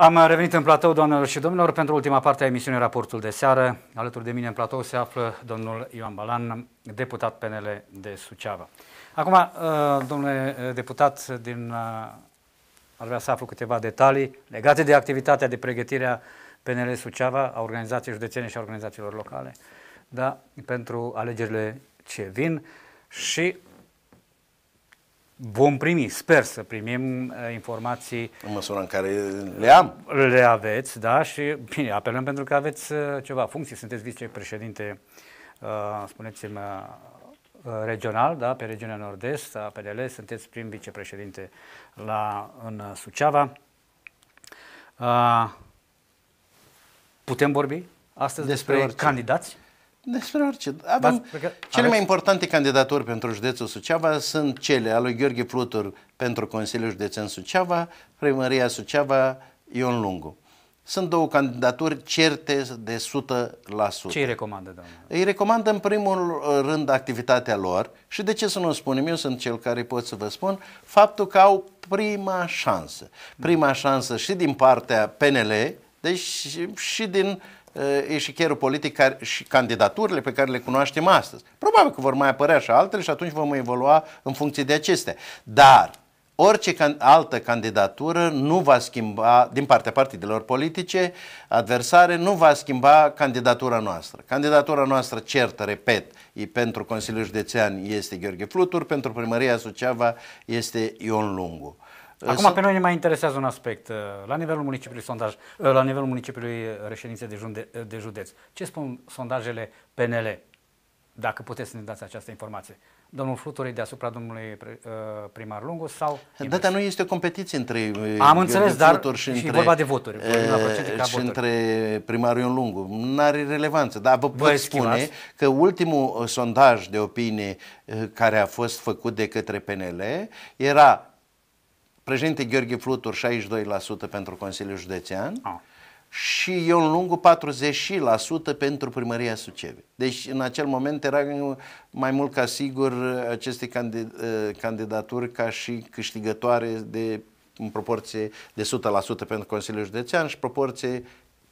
Am revenit în platou, doamnelor și domnilor, pentru ultima parte a emisiunii Raportul de seară. Alături de mine în platou se află domnul Ioan Balan, deputat PNL de Suceava. Acum, uh, domnule uh, deputat, din, uh, ar vrea să aflu câteva detalii legate de activitatea de pregătire a PNL Suceava, a organizației județene și a organizațiilor locale, da, pentru alegerile ce vin și Vom primi, sper să primim uh, informații. În măsura în care le am. Le aveți, da, și bine, apelăm pentru că aveți uh, ceva funcții. Sunteți vicepreședinte, uh, spuneți-mi, regional, da, pe regiunea nord-est a PDL, sunteți prim vicepreședinte la, în Suceava. Putem vorbi astăzi despre, despre candidați? Despre orice. Avem cele aveți... mai importante candidaturi pentru județul Suceava sunt cele ale lui Gheorghe Flutur pentru Consiliul Județean Suceava, Primăria Suceava, Ion Lungu. Sunt două candidaturi certe de 100%. Ce îi recomandă, doamne? Îi recomandă în primul rând activitatea lor și de ce să nu o spunem, eu sunt cel care pot să vă spun, faptul că au prima șansă. Prima șansă și din partea PNL, deci și din uh, eșichierul politic care, și candidaturile pe care le cunoaștem astăzi. Probabil că vor mai apărea și altele și atunci vom evolua în funcție de acestea. Dar orice can- altă candidatură nu va schimba, din partea partidelor politice, adversare, nu va schimba candidatura noastră. Candidatura noastră, cert, repet, e pentru Consiliul Județean este Gheorghe Flutur, pentru Primăria Suceava este Ion Lungu. Acum, sunt... pe noi ne mai interesează un aspect. Uh, la nivelul municipiului sondaj, uh, la nivelul municipiului uh, reședințe de, de județ, ce spun sondajele PNL? Dacă puteți să ne dați această informație. Domnul Fluturi deasupra domnului primar Lungu sau... Data nu este o competiție între Am înțeles, dar și, între, vorba de voturi. E, și voturi. între primarul Ion Lungu. Nu are relevanță, dar vă, pot spune că ultimul sondaj de opinie care a fost făcut de către PNL era președinte Gheorghe Flutur 62% pentru Consiliul Județean A. Ah. și eu în lungul 40% pentru primăria Sucevi. Deci în acel moment era mai mult ca sigur aceste uh, candidaturi ca și câștigătoare de în proporție de 100% pentru Consiliul Județean și proporție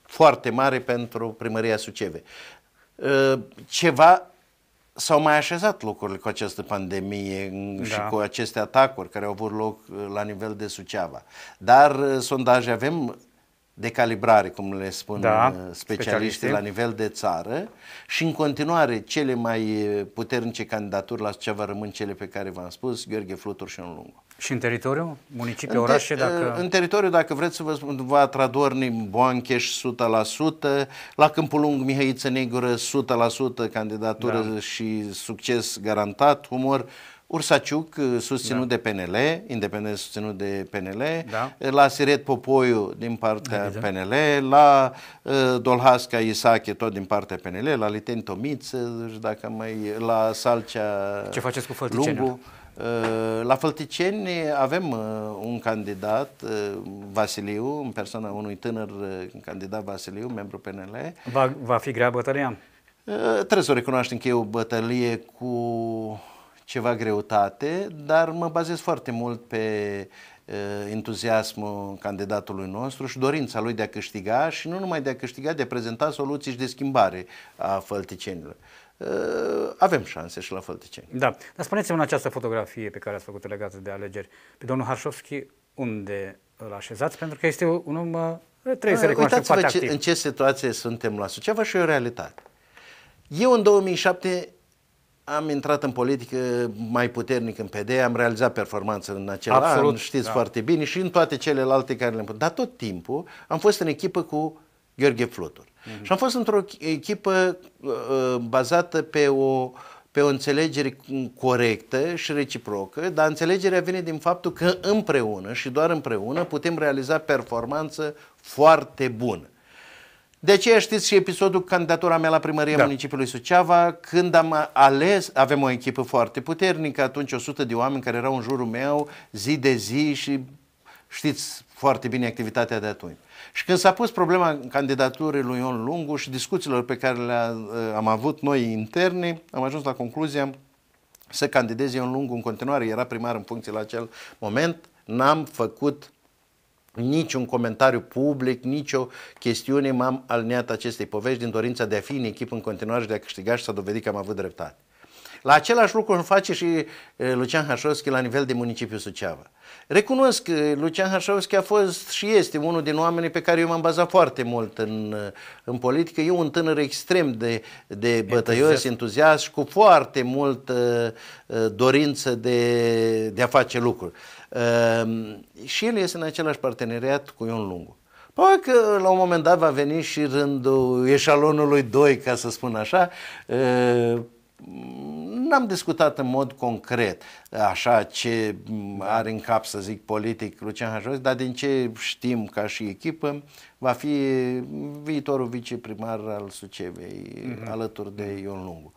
foarte mare pentru primăria Suceve. Uh, ceva s-au mai așezat lucrurile cu această pandemie da. și cu aceste atacuri care au avut loc uh, la nivel de Suceava. Dar uh, sondaje avem de calibrare, cum le spun da, uh, specialiștii la nivel de țară și în continuare cele mai puternice candidaturi la vă rămân cele pe care v-am spus, Gheorghe Flutur și lungul și în teritoriu? Municipii, orașe? Dacă... În teritoriu, dacă vreți să vă spun, va Tradorni, Boancheș 100%, la Câmpul Lung, Mihăiță Negură 100%, candidatură da. și succes garantat, humor, Ursaciuc, uh, susținut da. de PNL, independent susținut de PNL, da. la Siret Popoiu din partea da, PNL, la uh, Dolhasca Isache tot din partea PNL, la Liten Tomiță, dacă mai, la Salcea Ce faceți cu Fălticenul? Eh, la Fălticeni avem eh, un candidat, eh, Vasiliu, în persoana unui tânăr candidat Vasiliu, membru PNL. Va, va fi grea bătălia? Trebuie să o recunoaștem că e o bătălie cu ceva greutate, dar mă bazez foarte mult pe entuziasmul candidatului nostru și dorința lui de a câștiga și nu numai de a câștiga, de a prezenta soluții și de schimbare a fălticenilor. Ă, avem șanse și la Fălticeni. Da. Dar spuneți-mi în această fotografie pe care ați făcut-o legată de alegeri, pe domnul Harșovski unde îl așezați? Pentru că este un om, ă, trebuie să recunoaște foarte ce, activ. în ce situație suntem la Suceava și o realitate. Eu în 2007 am intrat în politică mai puternic în PD, am realizat performanță în acel Absolut, an, știți da. foarte bine, și în toate celelalte care le-am putut. Dar tot timpul am fost în echipă cu Gheorghe Flutur. Mm-hmm. Și am fost într-o echipă uh, uh, bazată pe o, pe o înțelegere corectă și reciprocă, dar înțelegerea vine din faptul că împreună și doar împreună putem realiza performanță foarte bună. De aceea știți și episodul candidatura mea la primăria da. municipiului Suceava, când am ales, avem o echipă foarte puternică, atunci 100 de oameni care erau în jurul meu zi de zi și știți foarte bine activitatea de atunci. Și când s-a pus problema candidaturii lui Ion Lungu și discuțiilor pe care le-am eh, avut noi interne, am ajuns la concluzia să candidez Ion Lungu în continuare, era primar în funcție la acel moment, n-am făcut niciun comentariu public, nicio chestiune, m-am alineat acestei povești din dorința de a fi în echipă în continuare și de a câștiga și s-a dovedit că am avut dreptate. La același lucru îmi face și eh, Lucian Hașovski la nivel de municipiu Suceava. Recunosc că Lucian Hașovski a fost și este unul din oamenii pe care eu m-am bazat foarte mult în, eh, în politică. E un tânăr extrem de, de bătăios, entuziast. și cu foarte mult eh, dorință de, de a face lucruri. Ehm, și el este în același parteneriat cu Ion Lungu. Poate că la un moment dat va veni și rândul eșalonului 2, ca să spun așa, N-am discutat în mod concret așa ce are în cap să zic politic Lucian Hajos, dar din ce știm ca și echipă, va fi viitorul viceprimar al Sucevei mm-hmm. alături de Ion Lungu.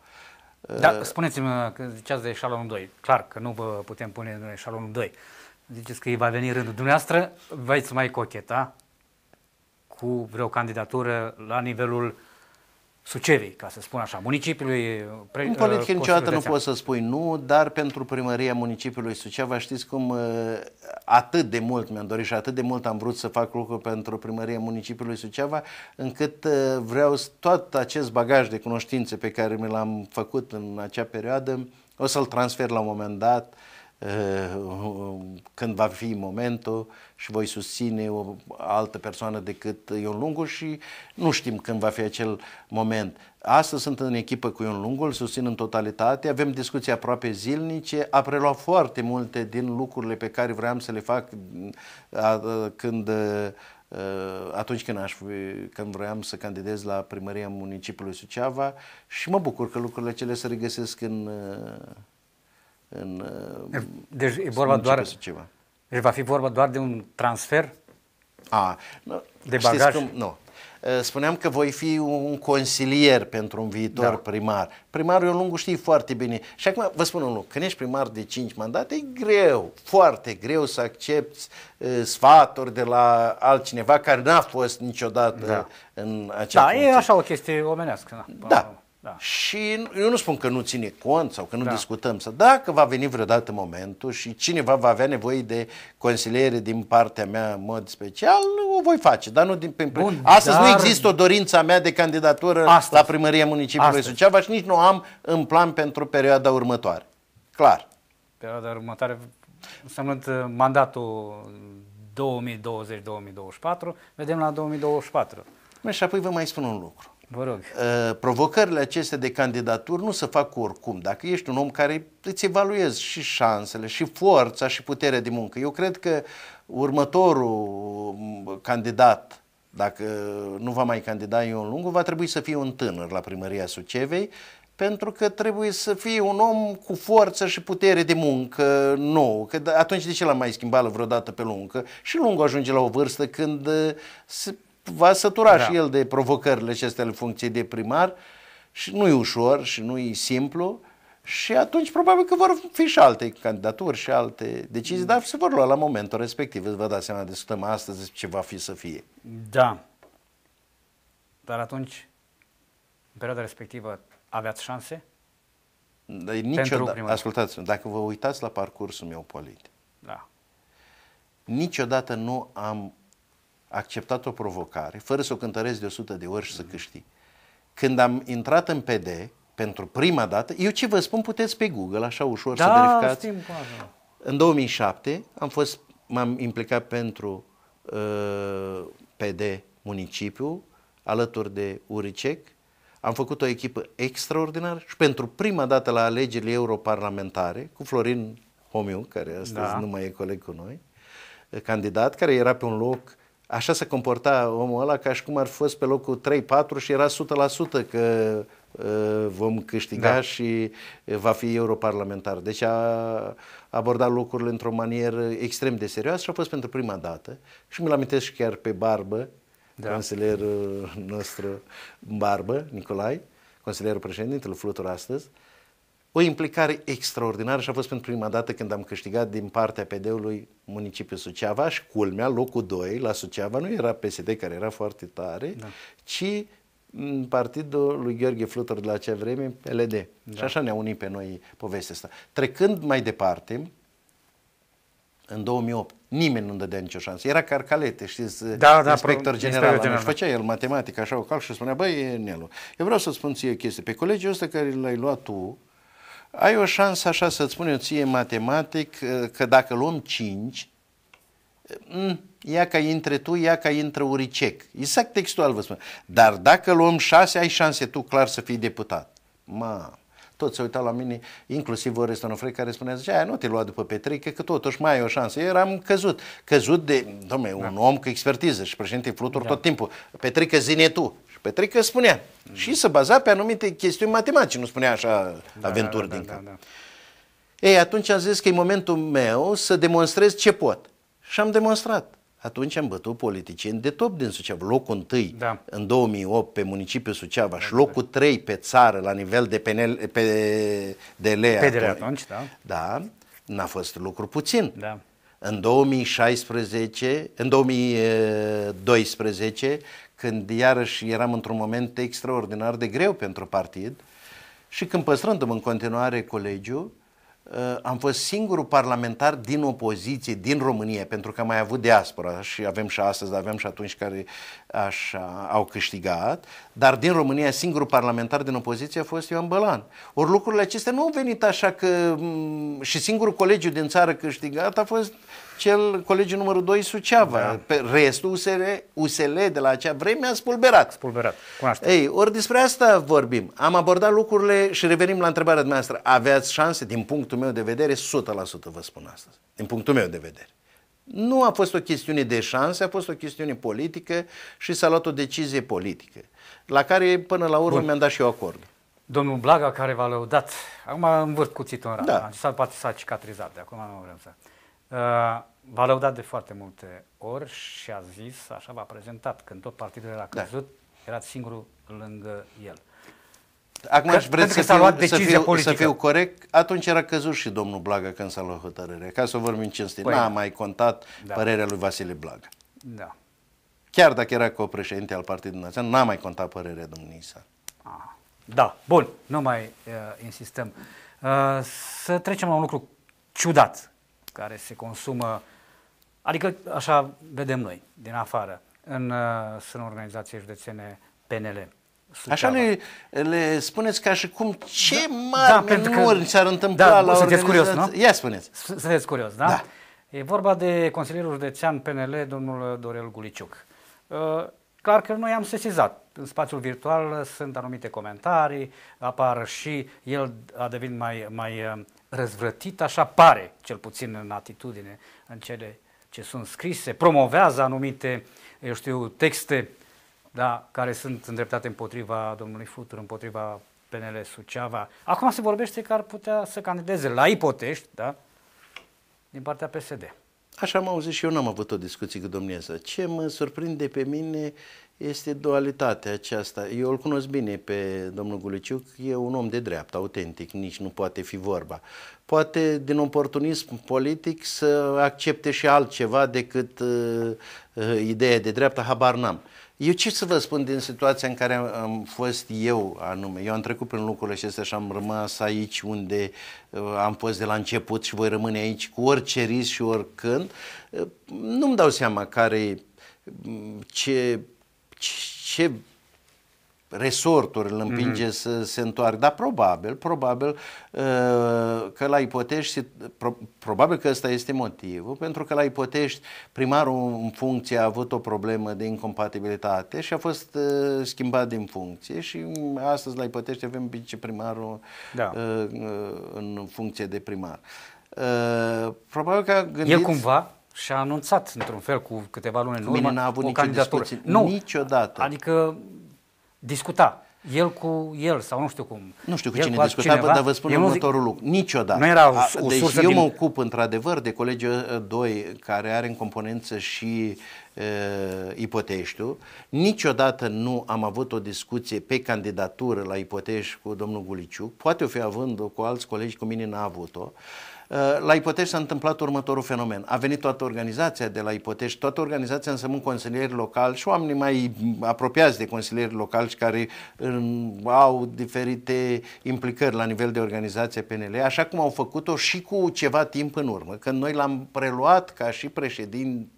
Da, spuneți-mi că ziceați de eșalonul 2. Clar că nu vă putem pune în eșalonul 2. Ziceți că îi va veni rândul dumneavoastră, veți mai cocheta cu vreo candidatură la nivelul uh, Sucevei, ca să spun așa, municipiului pre, În politică niciodată nu poți să spui nu, dar pentru primăria municipiului Suceava știți cum ă, atât de mult mi-am dorit și atât de mult am vrut să fac lucru pentru primăria municipiului Suceava, încât ă, vreau tot acest bagaj de cunoștințe pe care mi l-am făcut în acea perioadă, o să-l transfer la un moment dat uh, Eh, când va fi momentul și voi susține o altă persoană decât Ion Lungu și nu știm când va fi acel moment. Astăzi sunt în echipă cu Ion Lungu, îl susțin în totalitate, avem discuții aproape zilnice, a preluat foarte multe din lucrurile pe care vreau să le fac când atunci când, aș, când vroiam să candidez la primăria municipiului Suceava și mă bucur că lucrurile cele se regăsesc în în uh, Deci e vorba doar... Ceva. Deci va fi vorba doar de un transfer? A, nu, de bagaj? Cum, nu. Uh, spuneam că voi fi un consilier pentru un viitor da. primar. Primarul eu lungul știi foarte bine. Și acum vă spun un lucru, când ești primar de 5 mandate, e greu, foarte greu să accepti uh, sfaturi de la altcineva care n-a fost niciodată da. în acea Da, funcție. e așa o chestie omenească. Da, da. Da. Și eu nu spun că nu ține cont sau că nu da. discutăm, să dacă va veni vreodată momentul și cineva va avea nevoie de consiliere din partea mea în mod special, o voi face, dar nu din prin Bun, Astăzi dar... nu există o dorință mea de candidatură Astăzi. la primăria municipiului Astăzi. Suceava și nici nu am în plan pentru perioada următoare. Clar. Perioada următoare înseamnă uh, mandatul 2020-2024, vedem la 2024. Și apoi vă mai spun un lucru. Vă rog. Uh, provocările acestea de candidaturi nu se fac oricum. Dacă ești un om care îți evaluezi și șansele, și forța, și puterea de muncă. Eu cred că următorul mm, candidat, dacă nu va mai candida Ion Lungu, va trebui să fie un tânăr la primăria Sucevei, pentru că trebuie să fie un om cu forță și putere de muncă nou. Că da, atunci de ce l-am mai schimbat vreodată pe lungă? Și lungă ajunge la o vârstă când uh, se va sătura da. și el de provocările acestea în funcție de primar și nu e ușor și nu e simplu și atunci probabil că vor fi și alte candidaturi și alte decizii, mm. dar se vor lua la momentul respectiv. Îți vă dați seama, discutăm astăzi ce va fi să fie. Da. Dar atunci, în perioada respectivă, aveați șanse? Da, niciodată, ascultați dacă vă uitați la parcursul meu politic, da. niciodată nu am acceptat o provocare, fără să o cântăresc de 100 de ori și să câștig. Când am intrat în PD, pentru prima dată, eu ce vă spun, puteți pe Google, așa ușor da, să verificați. Stim, În 2007 am fost, m-am implicat pentru uh, PD municipiu, alături de Uricec, am făcut o echipă extraordinară și pentru prima dată la alegerile europarlamentare, cu Florin Homiu, care astăzi da. nu mai e coleg cu noi, uh, candidat, care era pe un loc așa se comporta omul ăla ca și cum ar fost pe locul 3-4 și era 100% că uh, vom câștiga da. și va fi europarlamentar. Deci a abordat lucrurile într-o manieră extrem de serioasă și a fost pentru prima dată. Și mi-l amintesc chiar pe Barbă, da. consilierul nostru Barbă, Nicolai, consilierul președintele Flutur astăzi, uh, o implicare extraordinară și a fost pentru prima dată când am câștigat din partea PD-ului municipiul Suceava și culmea, locul 2 la Suceava nu era PSD care era foarte tare, da. ci mm, partidul lui Gheorghe Flutur de la acea vreme, PLD. Da. Și așa ne-a unit pe noi povestea asta. Trecând mai departe, în 2008, nimeni nu dădea nicio șansă. Era Carcalete, știți, da, da, inspector general. general. Și da. făcea el matematică, așa o calc și spunea, băi, Nelu, eu vreau să-ți spun ție o chestie. Pe colegiul ăsta care l-ai luat tu, ai o șansă așa să-ți spun eu ție matematic uh, că dacă luăm 5, uh, ia ca intre tu, ia ca intră Uricec. Exact textual vă spun. Dar dacă luăm 6, ai șanse tu clar să fii deputat. Ma, toți se uitau la mine, inclusiv Orestonofrei care spunea, zicea, nu te lua după Petrică, că totuși mai ai o șansă. Eu eram căzut, căzut de, domne, da. un om cu expertiză și președinte Flutur da. tot timpul. Petrică, zine tu. Petrică spunea mm. și se baza pe anumite chestiuni matematice, nu spunea așa da, aventuri da, da, din da, cap. Da, da. Ei, atunci am zis că e momentul meu să demonstrez ce pot. Și am demonstrat. Atunci am bătut politicieni de top din Suceava. Locul întâi da. în 2008 pe municipiul Suceava da, și locul 3 da. pe țară la nivel de PNL, pe, de lea. PDL atunci, atunci, da. Da, n-a fost lucru puțin. Da. În 2016, în 2012, când iarăși eram într-un moment extraordinar de greu pentru partid și când păstrându mă în continuare colegiu uh, am fost singurul parlamentar din opoziție, din România, pentru că am mai avut diaspora și avem și astăzi, dar avem și atunci care așa, au câștigat, dar din România singurul parlamentar din opoziție a fost Ioan Bălan. Ori lucrurile acestea nu au venit așa că mm, și singurul colegiu din țară câștigat a fost cel colegiu numărul 2 Suceava. Da. Pe restul USR, USL de la acea vreme a spulberat. Spulberat. Ei, ori despre asta vorbim. Am abordat lucrurile și revenim la întrebarea dumneavoastră. Aveați șanse, din punctul meu de vedere, 100% vă spun asta. Din punctul meu de vedere. Nu a fost o chestiune de șanse, a fost o chestiune politică și s-a luat o decizie politică, la care până la urmă Bun. mi-am dat și eu acord. Domnul Blaga, care v-a lăudat, acum am vârt cuțitul în rana, da. s-a, poate s-a cicatrizat, de acum nu vrem să... Uh, v-a lăudat de foarte multe ori și a zis, așa v-a prezentat, când tot partidul era da. căzut, da. erați singurul lângă el. Acum aș vrea să, fiu, să, fiu, să fiu corect, atunci era căzut și domnul Blaga când s-a luat hotărârea, ca să vorbim cinstit. Păi, N-a mai contat da. părerea lui Vasile Blaga. Da. Chiar dacă era copreședinte al Partidului Național, n-a mai contat părerea domnului Isa. Ah. Da, bun, nu mai uh, insistăm. Uh, să trecem la un lucru ciudat care se consumă, adică așa vedem noi, din afară, în uh, eh, sânul organizației județene PNL. Așa le, le spuneți ca și cum ce da. Da, mari da, minuni că, s-ar întâmpla da, la sunteți curios, nu? Ia spuneți. Sunteți curios, da? da? E vorba de consilierul județean PNL, domnul Dorel Guliciuc. Uh, clar că noi am sesizat. În spațiul virtual sunt anumite comentarii, apar și el a devenit mai, mai uh, răzvrătit, așa pare, cel puțin în atitudine, în cele ce sunt scrise, promovează anumite, eu știu, texte da, care sunt îndreptate împotriva domnului Futur, împotriva PNL Suceava. Acum se vorbește că ar putea să candideze la Ipotești, da, din partea PSD. Așa am auzit și eu, n-am avut o discuție cu domnia Ce mă surprinde pe mine este dualitatea aceasta. Eu îl cunosc bine pe domnul Guliciuc, e un om de dreapta, autentic, nici nu poate fi vorba. Poate din oportunism politic să accepte și altceva decât uh, uh, ideea de dreapta, habar n-am. Uh, eu ce să vă spun din situația în care am fost eu anume? Eu am trecut prin lucrurile acestea și am rămas aici unde uh, am fost de la început și voi rămâne aici cu orice risc și oricând. Uh, nu-mi dau seama care, mm, ce, ce resortul îl împinge mm-hmm. să se întoarcă, dar probabil, probabil uh, că la Ipotești, probabil că ăsta este motivul, pentru că la Ipotești primarul în funcție a avut o problemă de incompatibilitate și a fost uh, schimbat din funcție și astăzi la Ipotești avem viceprimarul da. Uh, în funcție de primar. Probabil că a gândit... El cumva și a anunțat într-un fel cu câteva luni în urmă o candidatură. Nu, niciodată. Adică discuta el cu el sau nu știu cum. Nu știu cu el cine cu discuta, cineva, dar vă spun următorul lucru. Niciodată. Nu era o, o deci sursă eu din... mă ocup într-adevăr de colegiul 2 ă, care are în componență și uh, ipoteștiu. Niciodată nu am avut o discuție pe candidatură la Ipotești cu domnul Guliciu. Poate o fi având cu alți colegi, cu mine n-a avut-o. Uh, Eh, la Ipotești s-a întâmplat următorul fenomen. A venit toată organizația de la Ipotești, toată organizația însemnând consilieri locali și oamenii mai apropiați de consilieri locali și care în, au diferite implicări la nivel de organizație PNL, așa cum au făcut-o și cu ceva timp în urmă. Când noi l-am preluat ca și președinte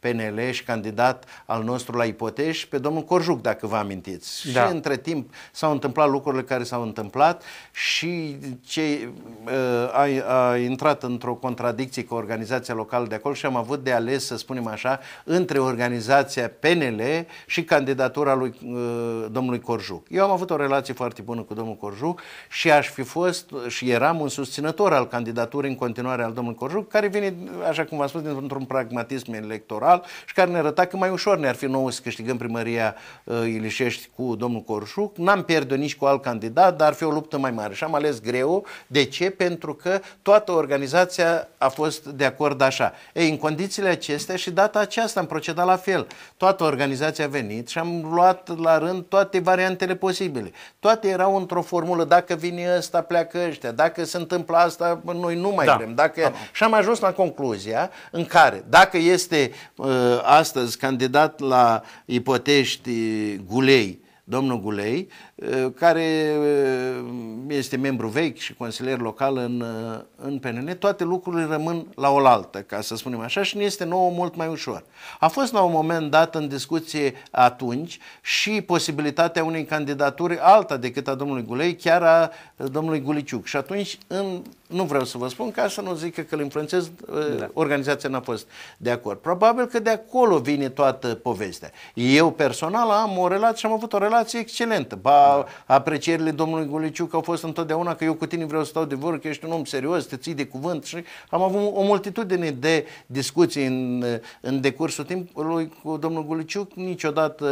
PNL și candidat al nostru la ipotești, pe domnul Corjuc, dacă vă amintiți. Da. Și între timp s-au întâmplat lucrurile care s-au întâmplat și ce uh, a, a intrat într-o contradicție cu organizația locală de acolo și am avut de ales, să spunem așa, între organizația PNL și candidatura lui uh, domnului Corjuc. Eu am avut o relație foarte bună cu domnul Corjuc și aș fi fost și eram un susținător al candidaturii în continuare al domnului Corjuc, care vine, așa cum v-am spus, dintr-un pragmatism electoral și care ne arăta că mai ușor ne-ar fi nouă să câștigăm primăria uh, Ilișești cu domnul Corșuc. N-am pierdut nici cu alt candidat, dar ar fi o luptă mai mare. Și am ales greu. De ce? Pentru că toată organizația a fost de acord așa. Ei, în condițiile acestea și data aceasta am procedat la fel. Toată organizația a venit și am luat la rând toate variantele posibile. Toate erau într-o formulă, dacă vine ăsta, pleacă ăștia, dacă se întâmplă asta, noi nu mai da. vrem. Dacă... Da. Și am ajuns la concluzia în care, dacă este este uh, astăzi candidat la Ipotești Gulei, domnul Gulei, uh, care uh, este membru vechi și consilier local în, în PNL, toate lucrurile rămân la oaltă, ca să spunem așa, și nu este nouă mult mai ușor. A fost la un moment dat în discuție atunci și posibilitatea unei candidaturi alta decât a domnului Gulei, chiar a domnului Guliciuc. Și atunci, în nu vreau să vă spun ca să nu zic că îl influențez, uh, da. organizația n-a fost de acord. Probabil că de acolo vine toată povestea. Eu personal am o relație și am avut o relație excelentă. Ba, da. aprecierile domnului că au fost întotdeauna că eu cu tine vreau să stau de vorbă, că ești un om serios, te ții de cuvânt și am avut o multitudine de discuții în, în decursul timpului cu domnul Goliciuc, niciodată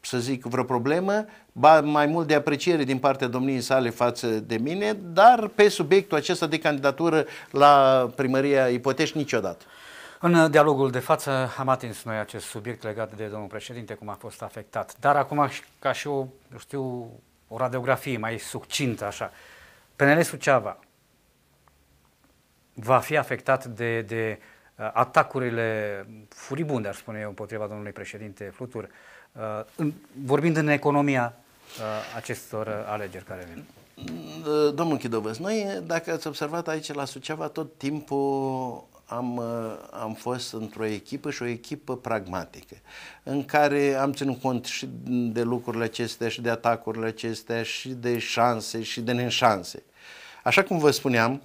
să zic vreo problemă, ba mai mult de apreciere din partea domniei sale față de mine, dar pe subiectul acesta de candidatură la primăria Ipotești niciodată. În dialogul de față am atins noi acest subiect legat de domnul președinte, cum a fost afectat. Dar acum, ca și o, eu știu, o radiografie mai succintă, așa, PNL Suceava va fi afectat de, de uh, atacurile furibunde, ar spune eu, împotriva domnului președinte Flutur, uh, vorbind în economia Uh, acestor uh, alegeri care vin? Mm, domnul Chidovăț, noi, dacă ați observat aici la Suceava, tot timpul am, uh, am fost într-o echipă și o echipă pragmatică, în care am ținut cont și de lucrurile acestea, și de atacurile acestea, și de șanse, și de neșanse. Așa cum vă spuneam,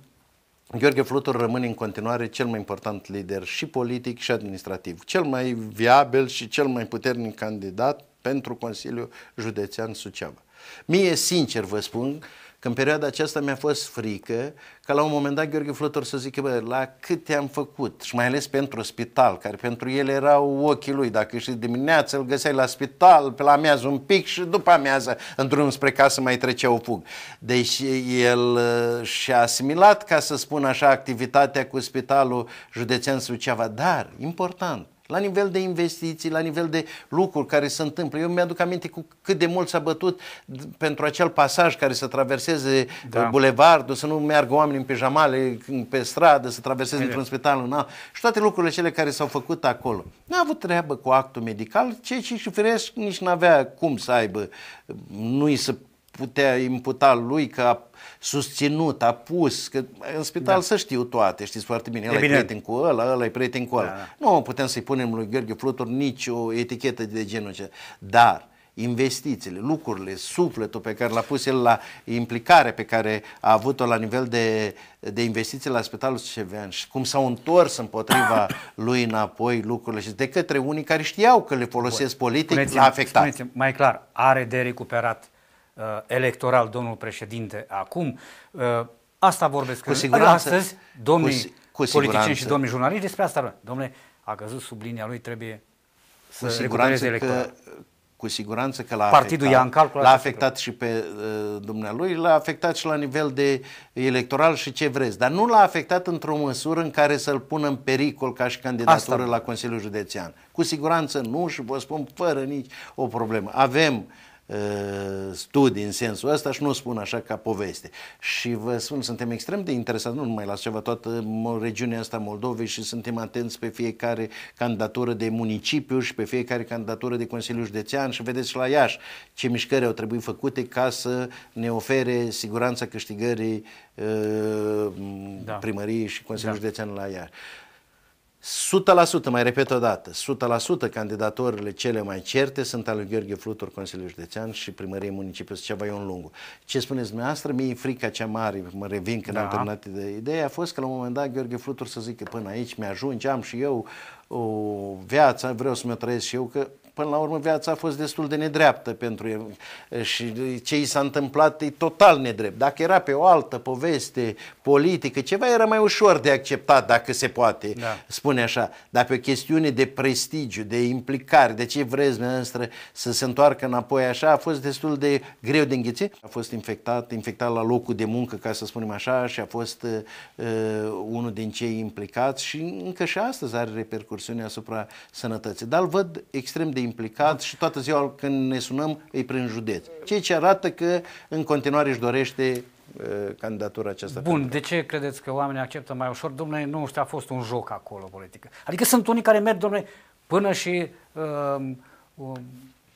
Gheorghe Flutur rămâne în continuare cel mai important lider și politic și administrativ, cel mai viabil și cel mai puternic candidat pentru Consiliul Județean Suceava. Mie, sincer, vă spun că în perioada aceasta mi-a fost frică ca la un moment dat Gheorghe Flător să zică, bă, la câte am făcut și mai ales pentru spital, care pentru el erau ochii lui, dacă și dimineața îl găseai la spital, pe la amiază un pic și după amiază în drum spre casă mai trecea o fug. Deci el uh, și-a asimilat, ca să spun așa, activitatea cu spitalul județean Suceava, dar, important, la nivel de investiții, la nivel de lucruri care se întâmplă. Eu mi-aduc aminte cu cât de mult s-a bătut pentru acel pasaj care să traverseze da. Uh, bulevardul, să nu meargă oamenii în pijamale pe stradă, să traverseze într-un spital în alt și toate lucrurile cele care s-au făcut acolo. Nu a avut treabă cu actul medical, ceea ce și firesc nici nu avea cum să aibă, nu-i se putea imputa lui că a susținut, a pus, că în spital da. să știu toate, știți foarte bine, ăla e prieten cu ăla, ăla e prieten cu ăla. Da. Nu putem să-i punem lui Gheorghe Flutur nici o etichetă de genul acesta. Dar investițiile, lucrurile, sufletul pe care l-a pus el la implicare pe care a avut-o la nivel de, de investiții la Spitalul Cevean și cum s-au întors împotriva lui înapoi lucrurile și de către unii care știau că le folosesc politic, l-a afectat. mai clar, are de recuperat Uh, electoral, domnul președinte, acum. Uh, asta vorbesc cu siguranță, astăzi, domnii cu, cu politicieni siguranță. și domnii jurnaliști, despre asta. Domnule, a căzut sub linia lui, trebuie să cu siguranță electoral. Că, cu siguranță că l-a Partidul afectat, în calcul l-a afectat și pe uh, dumnealui, l-a afectat și la nivel de electoral și ce vreți, dar nu l-a afectat într-o măsură în care să-l pună în pericol ca și candidatură Asta. la Consiliul Județean. Cu siguranță nu și vă spun fără nici o problemă. Avem Uh, studii în sensul ăsta și nu spun așa ca poveste. Și vă spun, suntem extrem de interesați, nu numai la ceva, toată regiunea asta Moldovei și suntem atenți pe fiecare candidatură de municipiu și pe fiecare candidatură de Consiliu Județean și vedeți și la Iași ce mișcări au trebuit făcute ca să ne ofere siguranța câștigării uh, da. primăriei și Consiliul da. Județean la Iași. 100%, mai repet o dată, 100% candidaturile cele mai certe sunt ale Gheorghe Flutur, Consiliul Județean și Primăriei Municipiului deci Suceava Ion Lungu. Ce spuneți dumneavoastră, mie e frica cea mare, mă revin când da. am terminat de ideea, a fost că la un moment dat Gheorghe Flutur să zică până aici mi-ajunge, am și eu o viață, vreau să mi-o trăiesc și eu, că până la urmă viața a fost destul de nedreaptă pentru el și ce i s-a întâmplat e total nedrept. Dacă era pe o altă poveste politică, ceva era mai ușor de acceptat dacă se poate, da. spune așa, dar pe o chestiune de prestigiu, de implicare, de ce vreți noastră să se întoarcă înapoi așa, a fost destul de greu de înghițit. A fost infectat, infectat la locul de muncă, ca să spunem așa, și a fost uh, unul din cei implicați și încă și astăzi are repercursiuni asupra sănătății. Dar îl văd extrem de implicat și toată ziua când ne sunăm îi prin județ. Ceea ce arată că în continuare își dorește uh, candidatura aceasta. Bun, de ce credeți că oamenii acceptă mai ușor? Domnule, nu știu, a fost un joc acolo politică. Adică sunt unii care merg, domnule, până și um, um,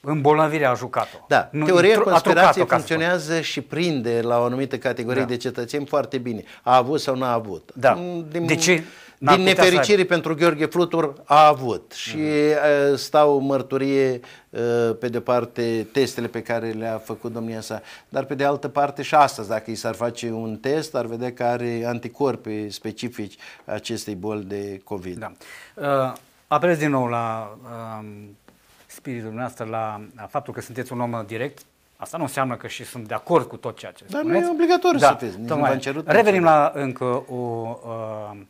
îmbolnăvirea a jucat-o. Da, nu, teoria conspirației funcționează și prinde la o anumită categorie da. de cetățeni foarte bine. A avut sau nu a avut. Da. Mm, din... De ce? Din nefericire pentru Gheorghe Flutur a avut și mm-hmm. stau mărturie pe de parte testele pe care le-a făcut domnia sa, dar pe de altă parte și astăzi dacă i s-ar face un test ar vedea că are anticorpi specifici acestei boli de COVID. Da. Uh, apelez din nou la uh, spiritul dumneavoastră, la, la faptul că sunteți un om direct, Asta nu înseamnă că și sunt de acord cu tot ceea ce Dar spuneți. nu e obligatoriu da, să fiți. Revenim la încă o uh,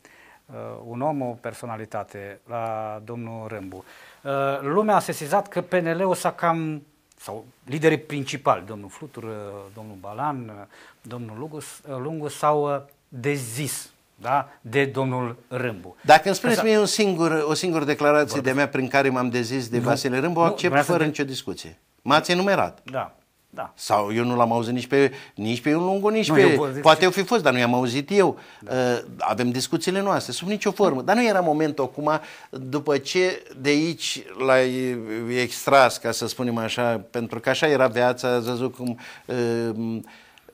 Uh, un om, o personalitate, la domnul Râmbu. Uh, lumea a sesizat că PNL-ul s-a cam, sau liderii principali, domnul Flutur, uh, domnul Balan, domnul Lungus, Lungu, s-au dezis da? de domnul Râmbu. Dacă îmi spuneți Asta... mie un singur, o singură declarație Vorbesc. de mea prin care m-am dezis de nu, Vasile Râmbu, o accept fără de... nicio discuție. M-ați enumerat. Da. Da. Sau eu nu l-am auzit nici pe, nici pe un lungu, nici nu, pe... Eu poate eu fi fost, dar nu i-am auzit eu. Da. Uh, avem discuțiile noastre, sub nicio formă. Dar nu era momentul acum, după ce de aici l-ai extras, ca să spunem așa, pentru că așa era viața, ați văzut cum... Uh,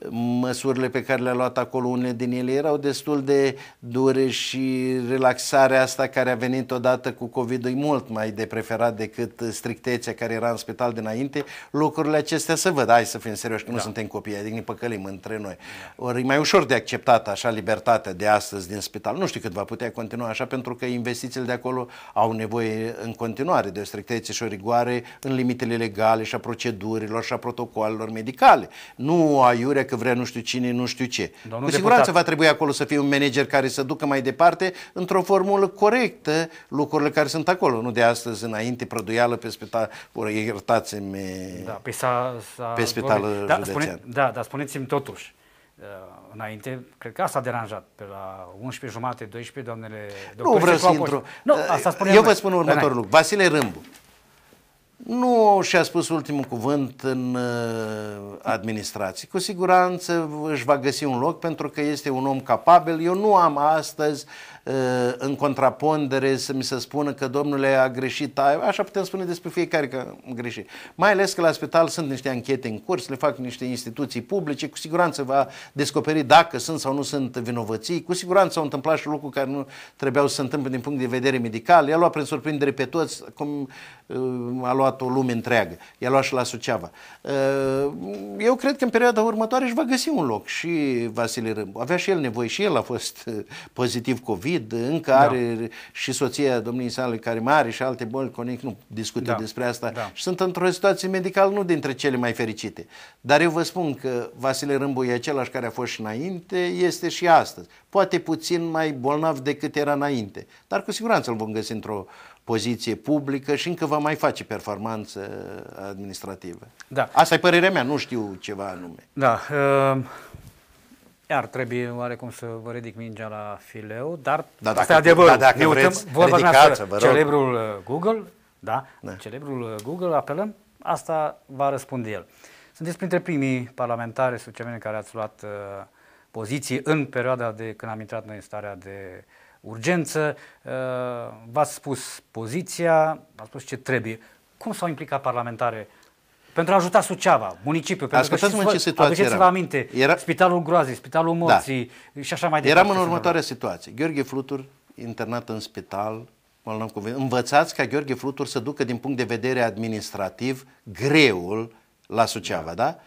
măsurile pe care le-a luat acolo, unele din ele erau destul de dure și relaxarea asta care a venit odată cu COVID e mult mai de preferat decât strictețea care era în spital dinainte, lucrurile acestea să văd, hai să fim serioși, că da. nu suntem copii, adică ne păcălim între noi. Ori e mai ușor de acceptat așa libertatea de astăzi din spital, nu știu cât va putea continua așa, pentru că investițiile de acolo au nevoie în continuare de o strictețe și o rigoare în limitele legale și a procedurilor și a protocolelor medicale. Nu aiurea că vrea nu știu cine, nu știu ce. Domnul Cu siguranță deputat. va trebui acolo să fie un manager care să ducă mai departe într-o formulă corectă lucrurile care sunt acolo, nu de astăzi înainte, prăduială pe spital, iertați-mi da, pe, s-a, s-a pe spitalul da, Spune, da, dar spuneți-mi totuși, uh, înainte, cred că asta a deranjat pe la 11 jumate, 12, doamnele doctor. Nu vreau să intru. Nu, asta Eu vă spun da, următorul da. lucru. Vasile Râmbu, nu și-a spus ultimul cuvânt în uh, administrație. Cu siguranță își va găsi un loc pentru că este un om capabil. Eu nu am astăzi Uh, în contrapondere să mi se spună că domnule a greșit, așa putem spune despre fiecare că am greșit. Mai ales că la spital sunt niște anchete în curs, le fac niște instituții publice, cu siguranță va descoperi dacă sunt sau nu sunt vinovății, cu siguranță au întâmplat și lucruri care nu trebuiau să se întâmple din punct de vedere medical, i-a luat prin surprindere pe toți, cum uh, a luat o lume întreagă, i-a luat și la Suceava. Uh, eu cred că în perioada următoare își va găsi un loc și Vasile Râmbu. Avea și el nevoie, și el a fost pozitiv COVID, COVID, încă da. are da. și soția domnului sale care are și alte boli conic, nu discută da. despre asta da. și sunt într-o situație medicală nu dintre cele mai fericite. Dar eu vă spun că Vasile Râmbu e același care a fost și înainte, este și astăzi. Poate puțin mai bolnav decât era înainte, dar cu siguranță îl vom găsi într-o poziție publică și încă va mai face performanță administrativă. Da. Asta e părerea mea, nu știu ceva anume. Da. Uh... Iar trebuie oarecum să vă ridic mingea la fileu, dar da, asta dacă, e adevărul. Da, dacă uităm, vreți, vorba ridicați, vă rog. celebrul uh, Google, da, da, celebrul uh, Google, apelăm, asta va răspunde el. Sunteți printre primii parlamentari suceveni care ați luat uh, poziții în perioada de când am intrat noi în starea de urgență. Uh, v-ați spus poziția, ați spus ce trebuie. Cum s-au implicat parlamentare uh, pentru a ajuta Suceava, municipiul. Ascultați-mă ce situație eram. aminte, era... Spitalul Groazei, Spitalul da. Morții da. și așa mai departe. Eram în următoarea situație. Gheorghe Flutur, internat în spital, învățați ca Gheorghe Flutur să ducă din punct de vedere administrativ greul la Suceava, da? da?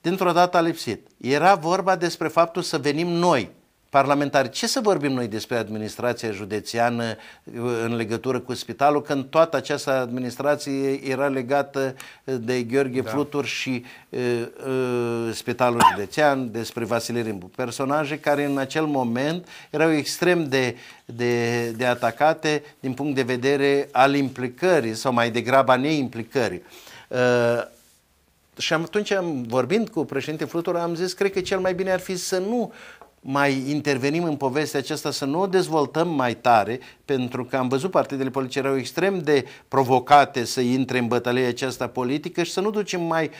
Dintr-o dată a lipsit. Era vorba despre faptul să venim noi, parlamentari. Ce să vorbim noi despre administrația județeană uh, în legătură cu spitalul, când toată această administrație era legată uh, de Gheorghe da. Flutur și uh, uh, spitalul județean, despre Vasile Rimbu. Personaje care în acel moment erau extrem de, de, de atacate din punct de vedere al implicării sau mai degrabă a neimplicării. Uh, și atunci, vorbind cu președinte Flutur, am zis, cred că cel mai bine ar fi să nu mai intervenim în povestea aceasta, să nu o dezvoltăm mai tare, pentru că am văzut partidele politice erau extrem de provocate să intre în bătălia aceasta politică și să nu ducem mai uh,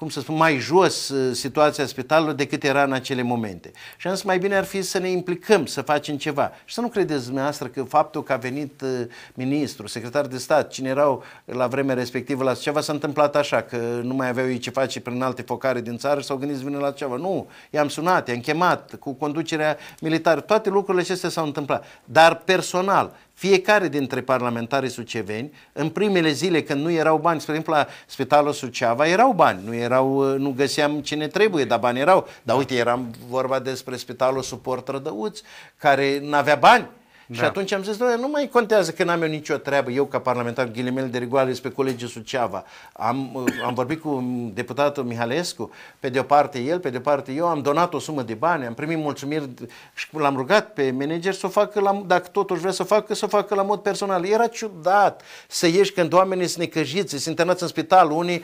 cum să spun, mai jos uh, situația spitalului decât era în acele momente. Și am zis, mai bine ar fi să ne implicăm, să facem ceva. Și să nu credeți dumneavoastră că faptul că a venit uh, ministru, secretar de stat, cine erau la vremea respectivă la ceva, s-a întâmplat așa, că nu mai aveau ei ce face prin alte focare din țară sau gândiți vine la ceva. Nu, i-am sunat, i-am chemat cu conducerea militară. Toate lucrurile acestea s-au întâmplat. Dar personal, fiecare dintre parlamentarii suceveni, în primele zile când nu erau bani, spre exemplu la Spitalul Suceava erau bani, nu, erau, nu găseam ne trebuie, dar bani erau. Dar uite, eram vorba despre Spitalul Suport Rădăuți, care nu avea bani da. Și atunci am zis, doamne nu mai contează că n-am eu nicio treabă, eu ca parlamentar ghilimele de rigoare despre colegii Suceava. Am, uh, am vorbit cu deputatul Mihalescu, pe de o parte el, pe de o parte eu, am donat o sumă de bani, am primit mulțumiri și l-am rugat pe manager să o facă, la, dacă totuși vrea să o facă, să o facă la mod personal. Era ciudat să ieși când oamenii sunt necăjiți, sunt internați în spital, unii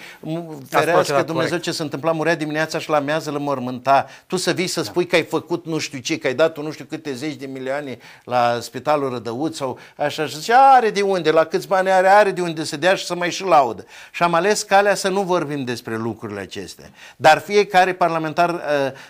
ferească Dumnezeu corect. ce se întâmpla, murea dimineața și la mează îl mormânta. Tu să vii să da. spui da. că ai făcut nu știu ce, că ai dat nu știu câte zeci de milioane la spital spitalul Rădăuț sau așa și zice, are de unde, la câți bani are, are de unde să dea și să mai și laudă. Și am ales calea să nu vorbim despre lucrurile acestea. Dar fiecare parlamentar uh,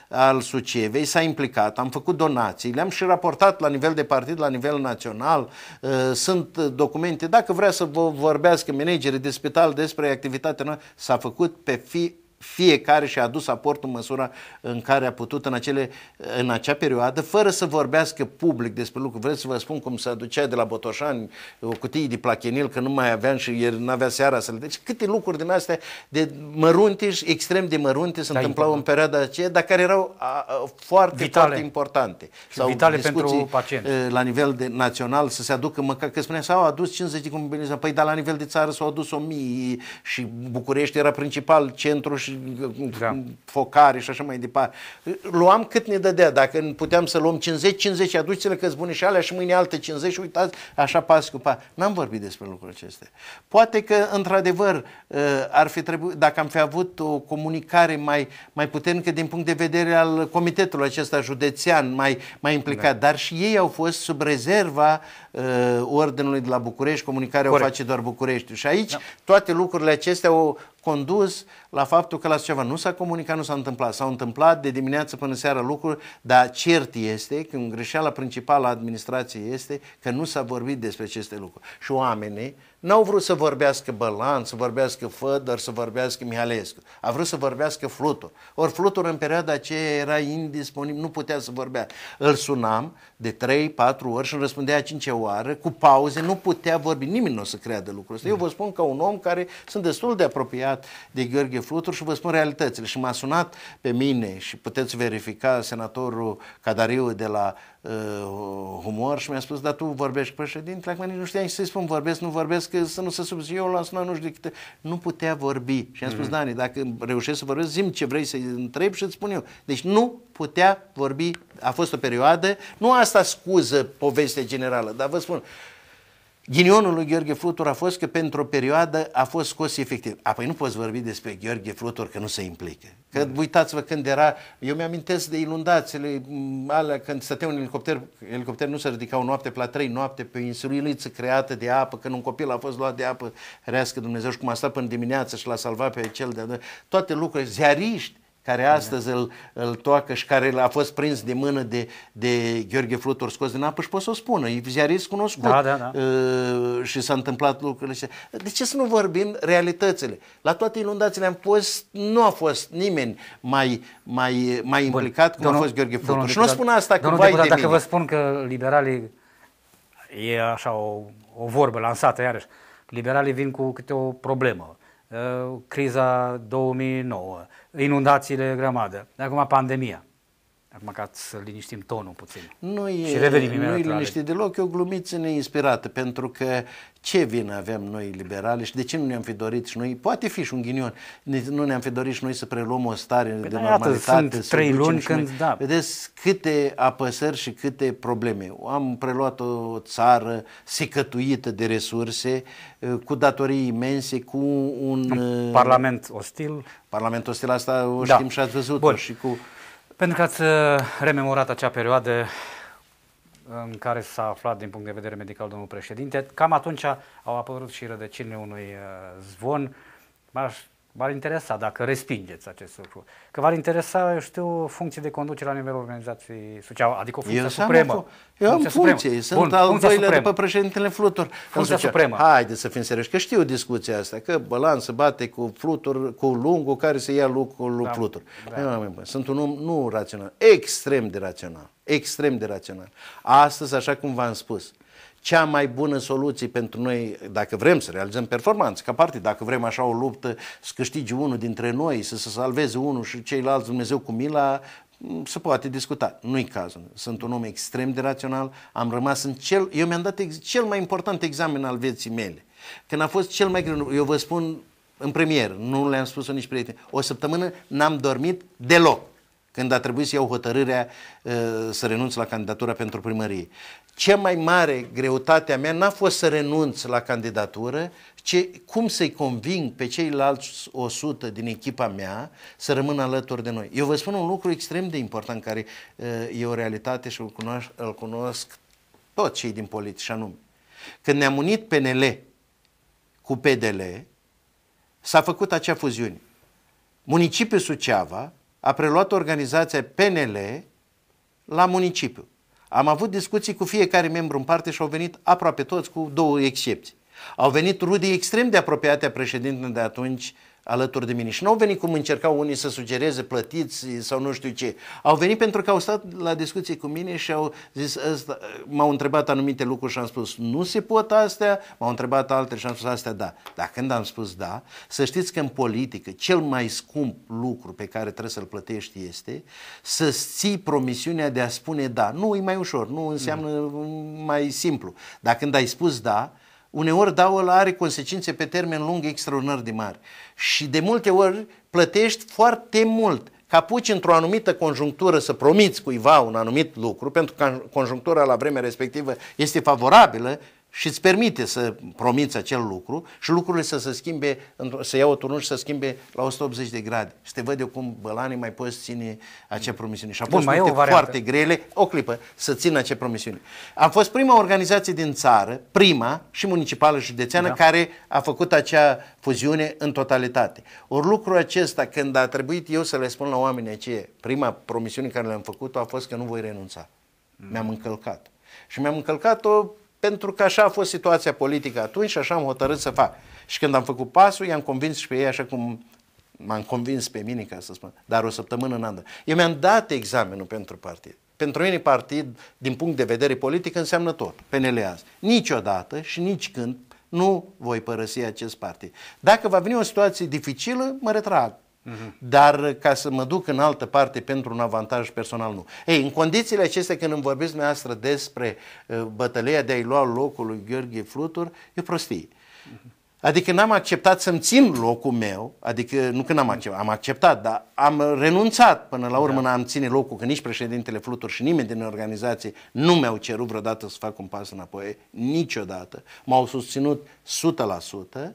al Sucevei s-a implicat, am făcut donații, le-am și raportat la nivel de partid, la nivel național, uh, sunt documente, dacă vrea să vă vorbească managerii de spital despre activitatea noastră, s-a făcut pe fi fiecare și-a adus aportul în măsura în care a putut în, acele, în acea perioadă, fără să vorbească public despre lucruri. Vreți să vă spun cum se aducea de la Botoșani o cutie de plachenil, că nu mai aveam și el nu avea seara să le deci câte lucruri din astea de mărunte și extrem de mărunte se da, întâmplau important. în perioada aceea, dar care erau a, a, foarte, vitale. foarte importante. Și sau vitale pentru pacient. Eh, la nivel de național să se aducă, măcar că spunea, s-au adus 50 de combinizări, păi dar la nivel de țară s-au adus 1000 și București era principal centru și da. focare și așa mai departe. Luam cât ne dădea, dacă puteam să luăm 50, 50, aduceți-le că bune și alea și mâine alte 50 și uitați, așa pas cu pas. N-am vorbit despre lucrurile acestea. Poate că, într-adevăr, ă, ar fi trebuit, dacă am fi avut o comunicare mai, mai puternică din punct de vedere al comitetului acesta județean, mai, mai implicat, da. dar și ei au fost sub rezerva uh, Ordinului de la București, comunicarea Corect. o face doar București. Și aici da. toate lucrurile acestea o, condus la faptul că la ceva nu s-a comunicat, nu s-a întâmplat. S-au întâmplat de dimineață până seara lucruri, dar cert este, că greșeala principală a administrației este că nu s-a vorbit despre aceste lucruri. Și oamenii N-au vrut să vorbească Bălan, să vorbească Fădăr, să vorbească Mihalescu. A vrut să vorbească Flutur. Ori Flutur în perioada aceea era indisponibil, nu putea să vorbea. Îl sunam de 3-4 ori și îmi răspundea 5 oară, cu pauze, nu putea vorbi. Nimeni nu o să creadă lucrul ăsta. Eu vă spun ca un om care sunt destul de apropiat de Gheorghe Flutur și vă spun realitățile. Și m-a sunat pe mine și puteți verifica senatorul Cadariu de la uh, humor și mi-a spus, dar tu vorbești cu președintele? Acum nici nu știam să-i spun, vorbesc, nu vorbesc, că să nu se subzi. eu las nu știu de câte. Nu putea vorbi. Și am spus, mm-hmm. Dani, dacă reușești să vorbesc, zim ce vrei să-i întreb și îți spun eu. Deci nu putea vorbi. A fost o perioadă, nu asta scuză povestea generală, dar vă spun, uh, Ghinionul lui Gheorghe Flutur a fost că pentru o perioadă a fost scos efectiv. Apoi nu poți vorbi despre Gheorghe Flutur că nu se implică. Că mm. uitați-vă când era, eu mi-amintesc de inundațiile mm, alea când stătea în elicopter, elicopter nu se ridicau noapte la trei noapte pe o insuliță creată de apă, când un copil a fost luat de apă, rească Dumnezeu și cum a stat până dimineață și l-a salvat pe cel de toate lucruri, ziariști, care astăzi îl, îl toacă și care a fost prins de mână de, de Gheorghe Flutur scos din apă și pot să o spună, e ziarist cunoscut da, da, da. Uh, și s-a întâmplat lucrurile astea. De ce să nu vorbim realitățile? La toate inundațiile am fost, nu a fost nimeni mai, mai, mai implicat Bun. cum domnul, a fost Gheorghe Flutur. Domnul și nu spun asta că vai deputat, de dacă vă spun că liberalii, e așa o, o vorbă lansată iarăși, liberalii vin cu câte o problemă Uh, criza 2009, inundațiile grămadă, acum pandemia. Acum ca să liniștim tonul puțin. Nu e, și revenim nu e liniște deloc, e o glumiță neinspirată, pentru că ce vină avem noi liberale și de ce nu ne-am fi dorit și noi, poate fi și un ghinion, nu ne-am fi dorit și noi să preluăm o stare păi de da, normalitate. Iată, sunt trei luni când, noi. da. Vedeți câte apăsări și câte probleme. Am preluat o țară secătuită de resurse, eh, cu datorii imense, cu un... un eh, parlament ostil. Parlament ostil, asta o da. știm și ați văzut Bun. și cu pentru că ați uh, rememorat acea perioadă în care s-a aflat din punct de vedere medical domnul președinte, cam atunci au apărut și rădăcinile unui uh, zvon. M-aș V-ar interesa dacă respingeți acest lucru. Că v-ar interesa, eu știu, funcții de conducere la nivelul organizației sociale, adică o funcție eu supremă. eu am funcție, funcție. sunt Bun, al doilea supremă. după președintele Flutur. Funcția supremă. Haide să fim serioși, că știu discuția asta, că Bălan se bate cu Flutur, cu lungul care se ia lucrul lui da. Flutur. Da. Sunt un om nu rațional, extrem de rațional. Extrem de rațional. Astăzi, așa cum v-am spus, cea mai bună soluție pentru noi, dacă vrem să realizăm performanță, ca partid, dacă vrem așa o luptă, să câștigi unul dintre noi, să se salveze unul și ceilalți Dumnezeu cu mila, mm, se poate discuta. Nu-i cazul. Sunt un om extrem de rațional, am rămas în cel, eu mi-am dat ex, cel mai important examen al vieții mele. Când a fost cel mai greu, eu vă spun în premier, nu le-am spus-o nici prieteni, o săptămână n-am dormit deloc când a trebuit să iau hotărârea uh, să renunț la candidatura pentru primărie. Cea mai mare greutate a mea n-a fost să renunț la candidatură, ci cum să-i conving pe ceilalți 100 din echipa mea să rămână alături de noi. Eu vă spun un lucru extrem de important care uh, e o realitate și îl cunosc, îl cunosc toți cei din politici anume. Când ne-am unit PNL cu PDL, s-a făcut acea fuziune. Municipiul Suceava a preluat organizația PNL la municipiu. Am avut discuții cu fiecare membru în parte și au venit aproape toți cu două excepții. Au venit rude extrem de apropiate a președintelui de atunci, alături de mine. Și nu au venit cum încercau unii să sugereze plătiți sau nu știu ce. Au venit pentru că au stat la discuții cu mine și au zis, m-au întrebat anumite lucruri și am spus nu se pot astea, m-au întrebat alte și am spus astea da. Dar când am spus da, să știți că în politică cel mai scump lucru pe care trebuie să-l plătești este să-ți ții promisiunea de a spune da. Nu, e mai ușor, nu înseamnă mm. mai simplu. Dar când ai spus da, uneori daul are consecințe pe termen lung extraordinar de mari. Și de multe ori plătești foarte mult ca puci într-o anumită conjunctură să promiți cuiva un anumit lucru, pentru că conjunctura la vremea respectivă este favorabilă și îți permite să promiți acel lucru și lucrurile să se schimbe, să iau o turnul și să schimbe la 180 de grade. Și te văd eu cum Bălanii mai poți ține acea promisiune. Și a fost Bun, foarte grele, o clipă, să țin acea promisiune. Am fost prima organizație din țară, prima și municipală și județeană, da. care a făcut acea fuziune în totalitate. Ori lucrul acesta, când a trebuit eu să le spun la oameni ce prima promisiune care le-am făcut-o a fost că nu voi renunța. Mm. Mi-am încălcat. Și mi-am încălcat-o pentru că așa a fost situația politică atunci și așa am hotărât să fac. Și când am făcut pasul, i-am convins și pe ei așa cum m-am convins pe mine, ca să spun, dar o săptămână în andă. Eu mi-am dat examenul pentru partid. Pentru mine partid, din punct de vedere politic, înseamnă tot, PNL azi. Niciodată și nici când nu voi părăsi acest partid. Dacă va veni o situație dificilă, mă retrag. Uh-huh. Dar ca să mă duc în altă parte pentru un avantaj personal, nu. Ei, în condițiile acestea, când îmi vorbiți dumneavoastră despre uh, bătălia de a-i lua locul lui Gheorghe Flutur, e prostie. Uh-huh. Adică n-am acceptat să-mi țin locul meu, adică nu că n-am acceptat, am acceptat, dar am renunțat până la urmă da. n-am ține locul, că nici președintele Flutur și nimeni din organizație nu mi-au cerut vreodată să fac un pas înapoi, niciodată. M-au susținut 100%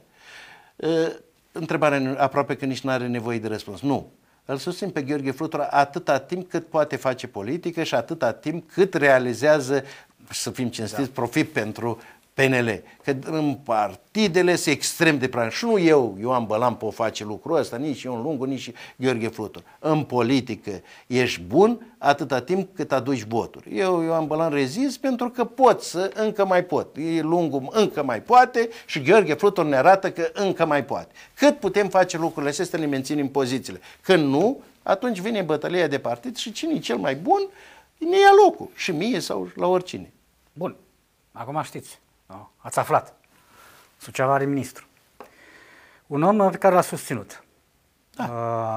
întrebarea aproape că nici nu are nevoie de răspuns. Nu. Îl susțin pe Gheorghe Flutura atâta timp cât poate face politică și atâta timp cât realizează, să fim cinstiți, da. profit pentru PNL, că în partidele se extrem de prea. Și nu eu, Ioan Bălampo face lucrul ăsta, nici Ion Lungu, nici Gheorghe Flutur. În politică ești bun atâta timp cât aduci voturi. Eu, Ioan Bălan, rezist pentru că pot să, încă mai pot. Lungu încă mai poate și Gheorghe Flutur ne arată că încă mai poate. Cât putem face lucrurile astea, să le menținem pozițiile. Când nu, atunci vine bătălia de partid și cine e cel mai bun, ne ia locul. Și mie sau la oricine. Bun. Acum știți. Da? Ați aflat. Suceava are ministru. Un om pe care l-a susținut. Da.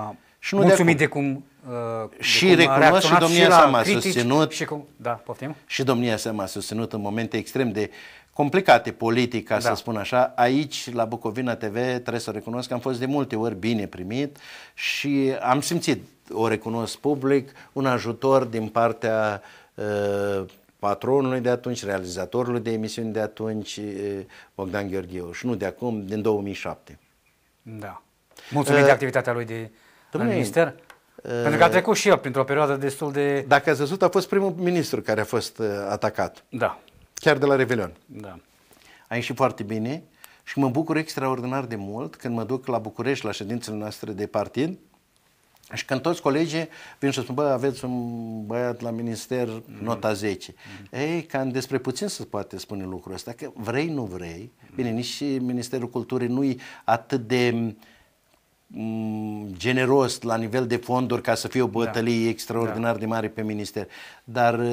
Uh, și nu mulțumit de cum, de cum uh, și de cum reacționat și domnia sa m-a susținut și cum, da, poftim? Și domnia sa m-a susținut în momente extrem de complicate politic, ca da. să spun așa. Aici, la Bucovina TV, trebuie să recunosc că am fost de multe ori bine primit și am simțit, o recunosc public, un ajutor din partea uh, patronului de atunci, realizatorului de emisiuni de atunci, Bogdan Gheorgheu, și nu de acum, din 2007. Da. Mulțumim uh, de activitatea lui de, în minister. Uh, pentru că a trecut și el printr-o perioadă destul de... Dacă ați văzut, a fost primul ministru care a fost uh, atacat. Da. Chiar de la Revelion. Da. A ieșit foarte bine și mă bucur extraordinar de mult când mă duc la București la ședințele noastre de partid și când toți colegii vin și spun, bă, aveți un băiat la minister, mm-hmm. nota 10. Mm-hmm. Mhm. Ei, cam despre puțin se poate spune lucrul ăsta, că vrei, nu vrei. Mm-hmm. Bine, nici Ministerul Culturii nu-i atât de mm, generos la nivel de fonduri ca să fie o da. bătălie da. extraordinar da. de mare pe minister. Dar uh,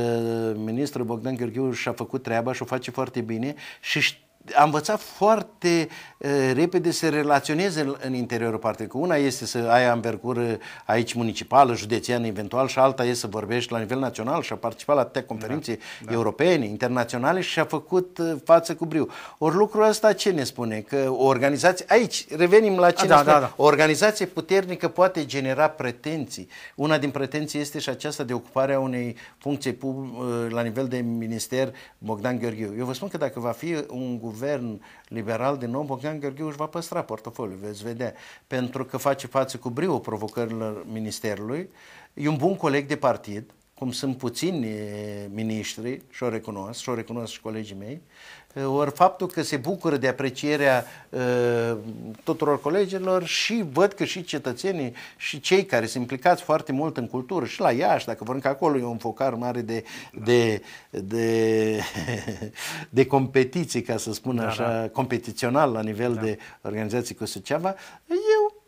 ministrul Bogdan Gheorghiu și-a făcut treaba și o face foarte bine și știe a învățat foarte uh, repede să relaționeze în, în interiorul partidului. Una este să ai amvergură aici municipală, județeană eventual și alta este să vorbești la nivel național și a participat la atâtea conferințe da, da. europene, internaționale și a făcut uh, față cu briu. Ori lucrul ăsta ce ne spune? Că o organizație, aici revenim la ah, ce a, da, ne da, spune. Da, da. O organizație puternică poate genera pretenții. Una din pretenții este și aceasta de ocuparea unei funcții pub, uh, la nivel de minister Bogdan Gheorghiu. Eu vă spun că dacă va fi un guvern guvern liberal din nou, Bogdan Gheorghiu își va păstra portofoliul, veți vedea, pentru că face față cu brio provocărilor ministerului. E un bun coleg de partid, cum sunt puțini eh, miniștri, și o recunosc, și o recunosc și colegii mei, Eh, ori faptul că se bucură de aprecierea uh, tuturor colegilor și văd că și cetățenii și cei care sunt implicați foarte mult în cultură și la Iași, dacă vorbim că acolo e un focar mare de, de, de, de competiții, ca să spun da, așa, da. competițional la nivel da. de organizații cu Suceava, eu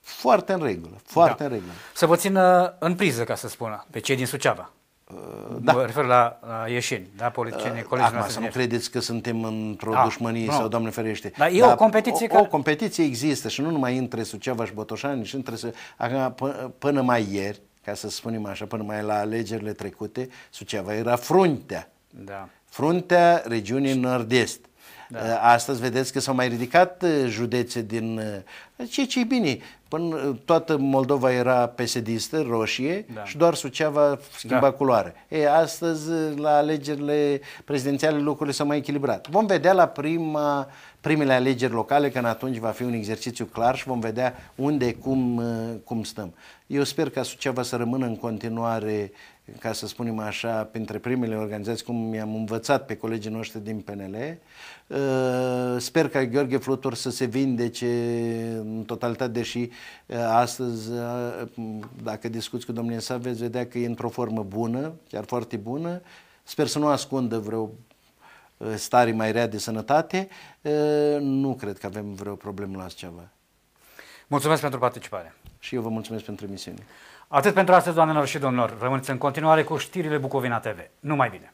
foarte în regulă, foarte da. în regulă. Să vă țină în priză, ca să spună, pe cei din Suceava. Uh, da. Mă refer la, la ieșini, da, politicienii, uh, colegii Acum, să nu credeți că suntem într-o A, da, dușmănie nu. sau, doamne ferește. Dar e Dar o competiție o, care... o competiție există și nu numai între Suceava și Botoșani, și între... Acum, până mai ieri, ca să spunem așa, până mai la alegerile trecute, Suceava era fruntea. Da. Fruntea regiunii nord-est. Da. Uh, astăzi vedeți că s-au mai ridicat județe din... Ce, ce e bine, Până, toată Moldova era pesedistă, roșie, da. și doar Suceava schimba da. culoare. E, astăzi, la alegerile prezidențiale, lucrurile s-au mai echilibrat. Vom vedea la prima, primele alegeri locale, că atunci va fi un exercițiu clar și vom vedea unde, cum, uh, cum stăm. Eu sper ca Suceava să rămână în continuare ca să spunem așa, printre primele organizații, cum i-am învățat pe colegii noștri din PNL Uh, sper ca Gheorghe Flutur să se vindece în totalitate, deși uh, astăzi, uh, dacă discuți cu domnul sa, veți vedea că e într-o formă bună, chiar foarte bună. Sper să nu ascundă vreo stare mai rea de sănătate. Nu cred că avem vreo problemă la așa ceva. Mulțumesc pentru participare. Și eu vă mulțumesc pentru emisiune. Atât pentru astăzi, doamnelor și domnilor. Rămâneți în continuare cu știrile Bucovina TV. Numai bine!